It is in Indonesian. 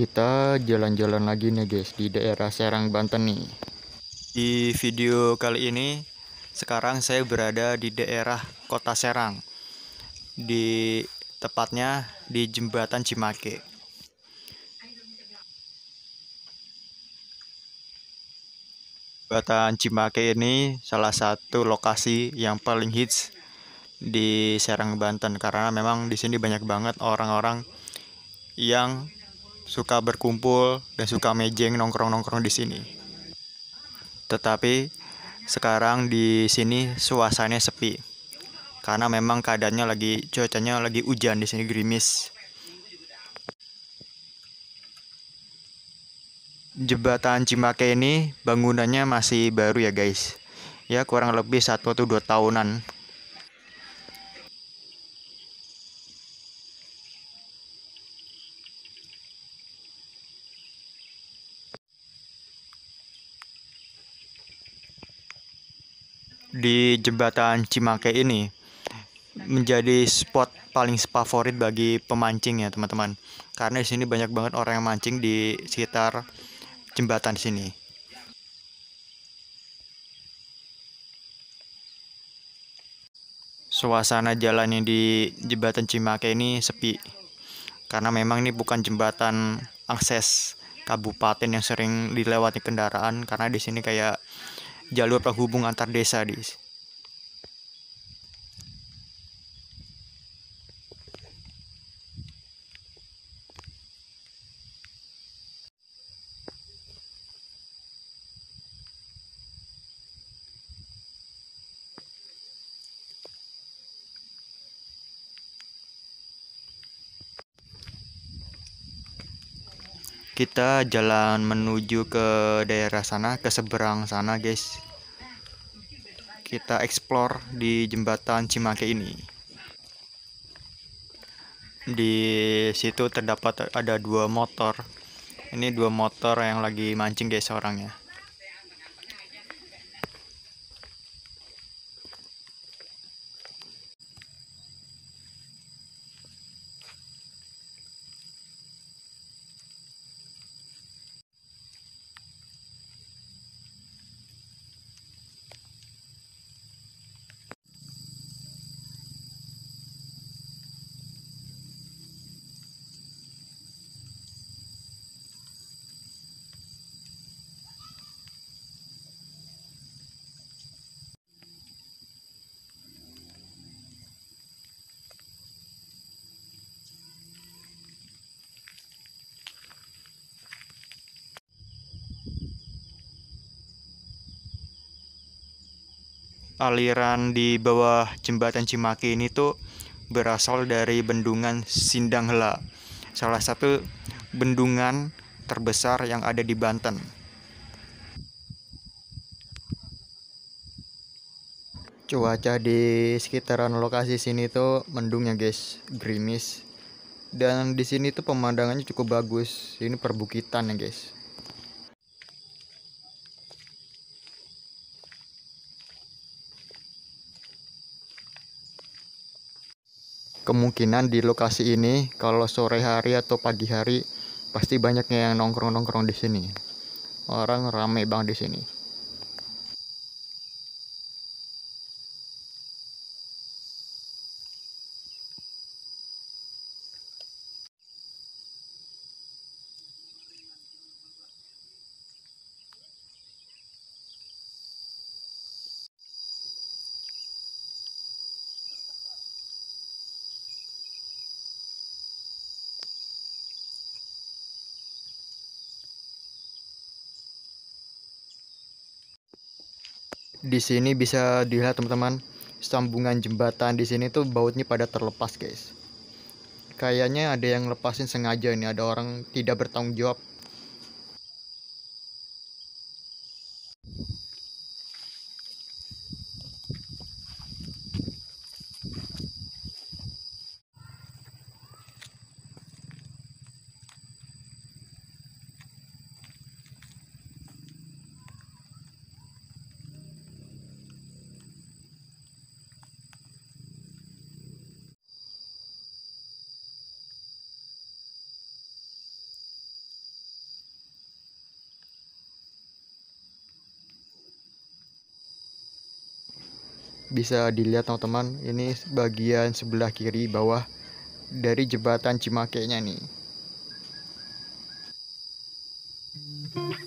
kita jalan-jalan lagi nih guys di daerah Serang Banten nih. Di video kali ini sekarang saya berada di daerah Kota Serang. Di tepatnya di jembatan Cimake. Jembatan Cimake ini salah satu lokasi yang paling hits di Serang Banten karena memang di sini banyak banget orang-orang yang suka berkumpul dan suka mejeng nongkrong-nongkrong di sini. Tetapi sekarang di sini suasananya sepi. Karena memang keadaannya lagi cuacanya lagi hujan di sini gerimis. Jembatan Cimake ini bangunannya masih baru ya guys. Ya kurang lebih satu atau dua tahunan di jembatan Cimake ini menjadi spot paling favorit bagi pemancing ya teman-teman karena di sini banyak banget orang yang mancing di sekitar jembatan sini suasana jalannya di jembatan Cimake ini sepi karena memang ini bukan jembatan akses kabupaten yang sering dilewati kendaraan karena di sini kayak jalur penghubung antar desa di kita jalan menuju ke daerah sana ke seberang sana guys kita explore di jembatan Cimake ini di situ terdapat ada dua motor ini dua motor yang lagi mancing guys orangnya aliran di bawah jembatan Cimaki ini tuh berasal dari bendungan Sindanghela, salah satu bendungan terbesar yang ada di Banten. Cuaca di sekitaran lokasi sini tuh mendung ya guys, gerimis. Dan di sini tuh pemandangannya cukup bagus. Ini perbukitan ya guys. kemungkinan di lokasi ini kalau sore hari atau pagi hari pasti banyaknya yang nongkrong-nongkrong di sini. Orang ramai banget di sini. di sini bisa dilihat teman-teman sambungan jembatan di sini tuh bautnya pada terlepas guys kayaknya ada yang lepasin sengaja ini ada orang tidak bertanggung jawab bisa dilihat teman-teman ini bagian sebelah kiri bawah dari jembatan Cimakeknya nih